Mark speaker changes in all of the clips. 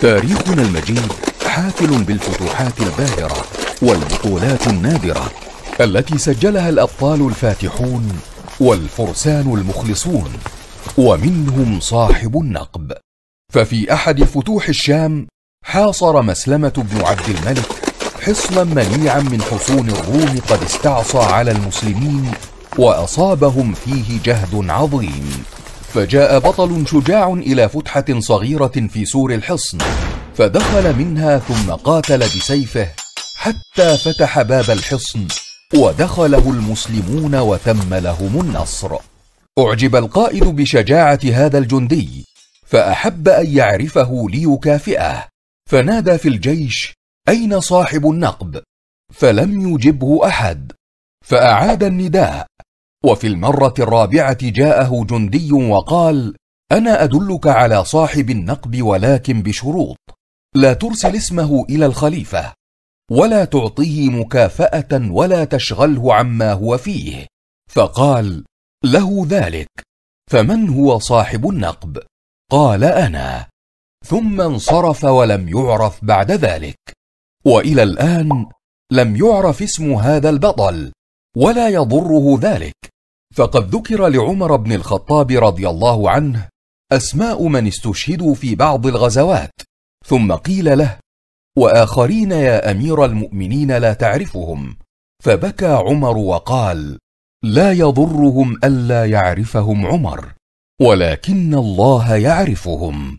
Speaker 1: تاريخنا المجيد حافل بالفتوحات الباهرة والبطولات النادرة التي سجلها الأبطال الفاتحون والفرسان المخلصون ومنهم صاحب النقب ففي أحد فتوح الشام حاصر مسلمة بن عبد الملك حصنا منيعا من حصون الروم قد استعصى على المسلمين وأصابهم فيه جهد عظيم فجاء بطل شجاع إلى فتحة صغيرة في سور الحصن فدخل منها ثم قاتل بسيفه حتى فتح باب الحصن ودخله المسلمون وتم لهم النصر أعجب القائد بشجاعة هذا الجندي فأحب أن يعرفه ليكافئه فنادى في الجيش أين صاحب النقب؟ فلم يجبه أحد فأعاد النداء وفي المره الرابعه جاءه جندي وقال انا ادلك على صاحب النقب ولكن بشروط لا ترسل اسمه الى الخليفه ولا تعطيه مكافاه ولا تشغله عما هو فيه فقال له ذلك فمن هو صاحب النقب قال انا ثم انصرف ولم يعرف بعد ذلك والى الان لم يعرف اسم هذا البطل ولا يضره ذلك فقد ذكر لعمر بن الخطاب رضي الله عنه اسماء من استشهدوا في بعض الغزوات ثم قيل له واخرين يا امير المؤمنين لا تعرفهم فبكى عمر وقال لا يضرهم الا يعرفهم عمر ولكن الله يعرفهم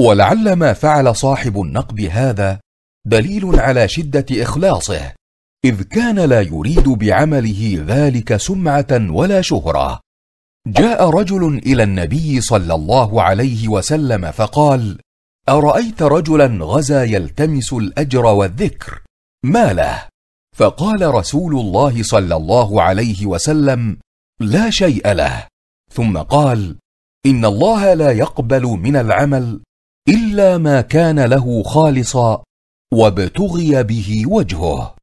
Speaker 1: ولعل ما فعل صاحب النقب هذا دليل على شده اخلاصه اذ كان لا يريد بعمله ذلك سمعه ولا شهره جاء رجل الى النبي صلى الله عليه وسلم فقال ارايت رجلا غزا يلتمس الاجر والذكر ما له فقال رسول الله صلى الله عليه وسلم لا شيء له ثم قال ان الله لا يقبل من العمل الا ما كان له خالصا وابتغي به وجهه